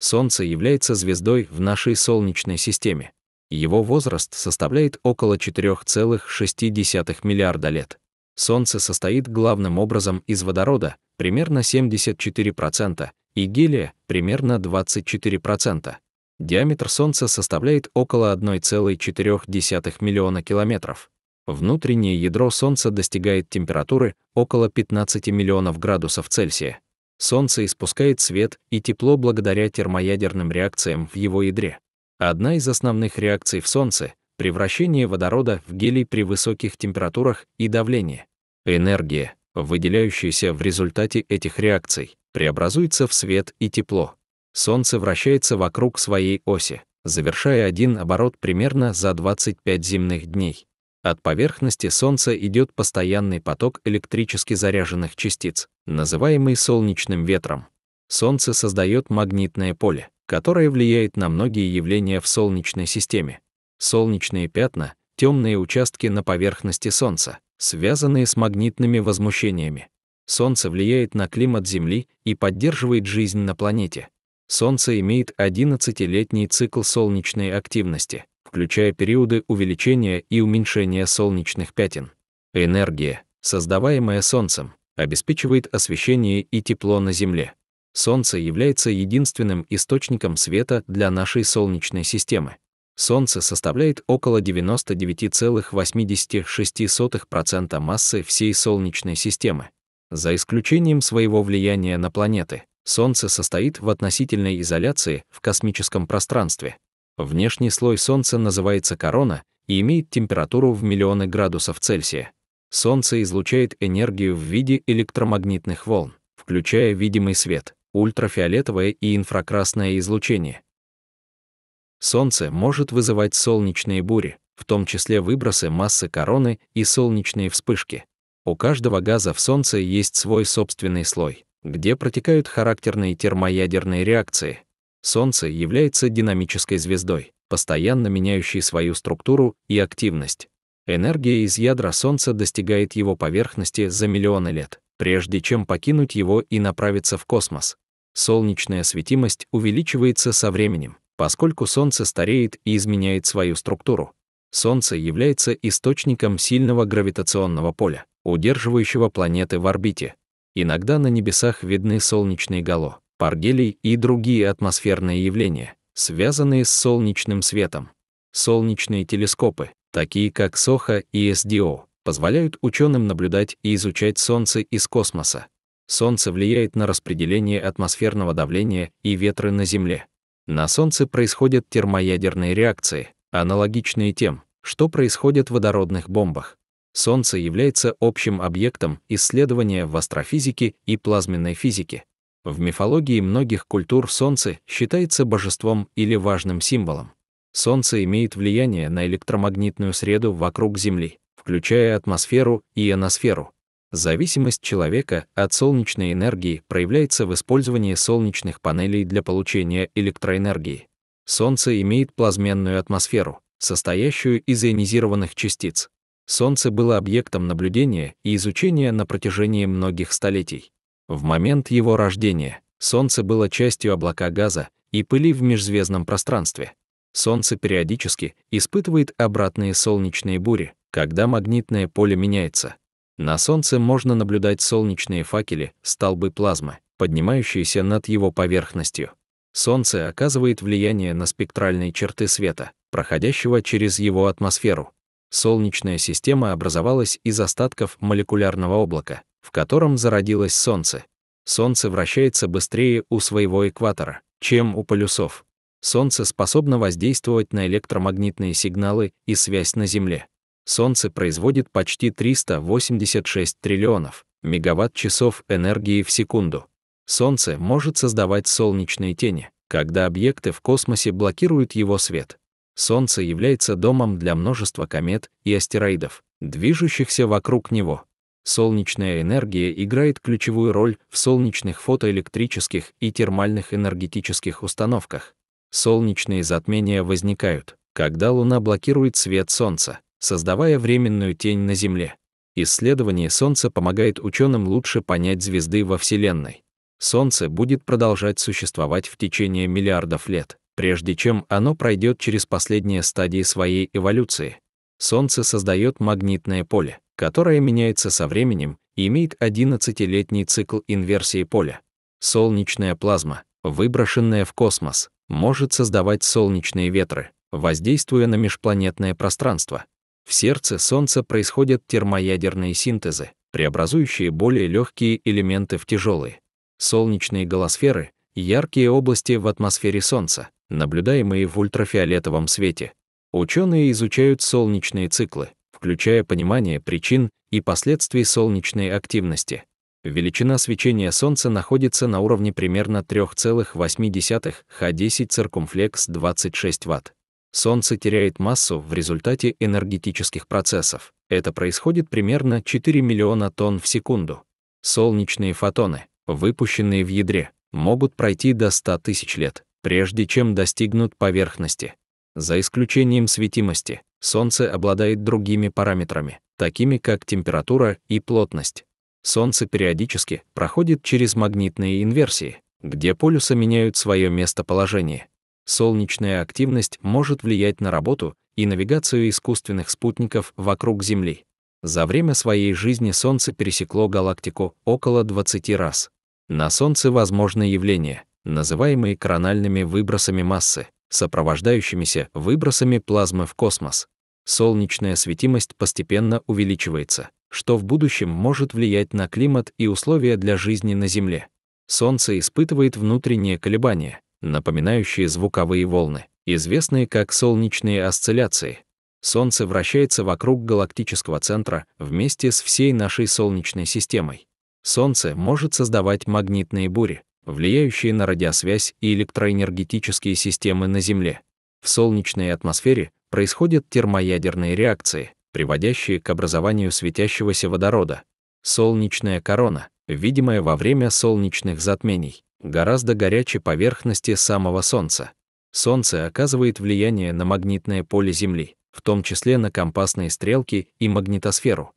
Солнце является звездой в нашей Солнечной системе. Его возраст составляет около 4,6 миллиарда лет. Солнце состоит главным образом из водорода, примерно 74%, и гелия, примерно 24%. Диаметр Солнца составляет около 1,4 миллиона километров. Внутреннее ядро Солнца достигает температуры около 15 миллионов градусов Цельсия. Солнце испускает свет и тепло благодаря термоядерным реакциям в его ядре. Одна из основных реакций в Солнце — превращение водорода в гелий при высоких температурах и давлении. Энергия, выделяющаяся в результате этих реакций, преобразуется в свет и тепло. Солнце вращается вокруг своей оси, завершая один оборот примерно за 25 земных дней. От поверхности Солнца идет постоянный поток электрически заряженных частиц, называемый солнечным ветром. Солнце создает магнитное поле, которое влияет на многие явления в Солнечной системе. Солнечные пятна — темные участки на поверхности Солнца, связанные с магнитными возмущениями. Солнце влияет на климат Земли и поддерживает жизнь на планете. Солнце имеет 11-летний цикл солнечной активности, включая периоды увеличения и уменьшения солнечных пятен. Энергия, создаваемая Солнцем, обеспечивает освещение и тепло на Земле. Солнце является единственным источником света для нашей Солнечной системы. Солнце составляет около 99,86% массы всей Солнечной системы. За исключением своего влияния на планеты, Солнце состоит в относительной изоляции в космическом пространстве, Внешний слой Солнца называется корона и имеет температуру в миллионы градусов Цельсия. Солнце излучает энергию в виде электромагнитных волн, включая видимый свет, ультрафиолетовое и инфракрасное излучение. Солнце может вызывать солнечные бури, в том числе выбросы массы короны и солнечные вспышки. У каждого газа в Солнце есть свой собственный слой, где протекают характерные термоядерные реакции — Солнце является динамической звездой, постоянно меняющей свою структуру и активность. Энергия из ядра Солнца достигает его поверхности за миллионы лет, прежде чем покинуть его и направиться в космос. Солнечная светимость увеличивается со временем, поскольку Солнце стареет и изменяет свою структуру. Солнце является источником сильного гравитационного поля, удерживающего планеты в орбите. Иногда на небесах видны солнечные гало, паргелий и другие атмосферные явления, связанные с солнечным светом. Солнечные телескопы, такие как СОХА и СДО, позволяют ученым наблюдать и изучать Солнце из космоса. Солнце влияет на распределение атмосферного давления и ветры на Земле. На Солнце происходят термоядерные реакции, аналогичные тем, что происходит в водородных бомбах. Солнце является общим объектом исследования в астрофизике и плазменной физике, в мифологии многих культур Солнце считается божеством или важным символом. Солнце имеет влияние на электромагнитную среду вокруг Земли, включая атмосферу и ионосферу. Зависимость человека от солнечной энергии проявляется в использовании солнечных панелей для получения электроэнергии. Солнце имеет плазменную атмосферу, состоящую из ионизированных частиц. Солнце было объектом наблюдения и изучения на протяжении многих столетий. В момент его рождения Солнце было частью облака газа и пыли в межзвездном пространстве. Солнце периодически испытывает обратные солнечные бури, когда магнитное поле меняется. На Солнце можно наблюдать солнечные факели, столбы плазмы, поднимающиеся над его поверхностью. Солнце оказывает влияние на спектральные черты света, проходящего через его атмосферу. Солнечная система образовалась из остатков молекулярного облака, в котором зародилось Солнце. Солнце вращается быстрее у своего экватора, чем у полюсов. Солнце способно воздействовать на электромагнитные сигналы и связь на Земле. Солнце производит почти 386 триллионов мегаватт-часов энергии в секунду. Солнце может создавать солнечные тени, когда объекты в космосе блокируют его свет. Солнце является домом для множества комет и астероидов, движущихся вокруг него. Солнечная энергия играет ключевую роль в солнечных фотоэлектрических и термальных энергетических установках. Солнечные затмения возникают, когда Луна блокирует свет Солнца, создавая временную тень на Земле. Исследование Солнца помогает ученым лучше понять звезды во Вселенной. Солнце будет продолжать существовать в течение миллиардов лет, прежде чем оно пройдет через последние стадии своей эволюции — Солнце создает магнитное поле, которое меняется со временем и имеет 11-летний цикл инверсии поля. Солнечная плазма, выброшенная в космос, может создавать солнечные ветры, воздействуя на межпланетное пространство. В сердце Солнца происходят термоядерные синтезы, преобразующие более легкие элементы в тяжелые. Солнечные голосферы — яркие области в атмосфере Солнца, наблюдаемые в ультрафиолетовом свете, Ученые изучают солнечные циклы, включая понимание причин и последствий солнечной активности. Величина свечения Солнца находится на уровне примерно 3,8 Х10 циркумфлекс 26 Вт. Солнце теряет массу в результате энергетических процессов. Это происходит примерно 4 миллиона тонн в секунду. Солнечные фотоны, выпущенные в ядре, могут пройти до 100 тысяч лет, прежде чем достигнут поверхности. За исключением светимости, Солнце обладает другими параметрами, такими как температура и плотность. Солнце периодически проходит через магнитные инверсии, где полюса меняют свое местоположение. Солнечная активность может влиять на работу и навигацию искусственных спутников вокруг Земли. За время своей жизни Солнце пересекло галактику около 20 раз. На Солнце возможны явления, называемые корональными выбросами массы, сопровождающимися выбросами плазмы в космос. Солнечная светимость постепенно увеличивается, что в будущем может влиять на климат и условия для жизни на Земле. Солнце испытывает внутренние колебания, напоминающие звуковые волны, известные как солнечные осцилляции. Солнце вращается вокруг галактического центра вместе с всей нашей Солнечной системой. Солнце может создавать магнитные бури, влияющие на радиосвязь и электроэнергетические системы на Земле. В солнечной атмосфере происходят термоядерные реакции, приводящие к образованию светящегося водорода. Солнечная корона, видимая во время солнечных затмений, гораздо горячей поверхности самого Солнца. Солнце оказывает влияние на магнитное поле Земли, в том числе на компасные стрелки и магнитосферу,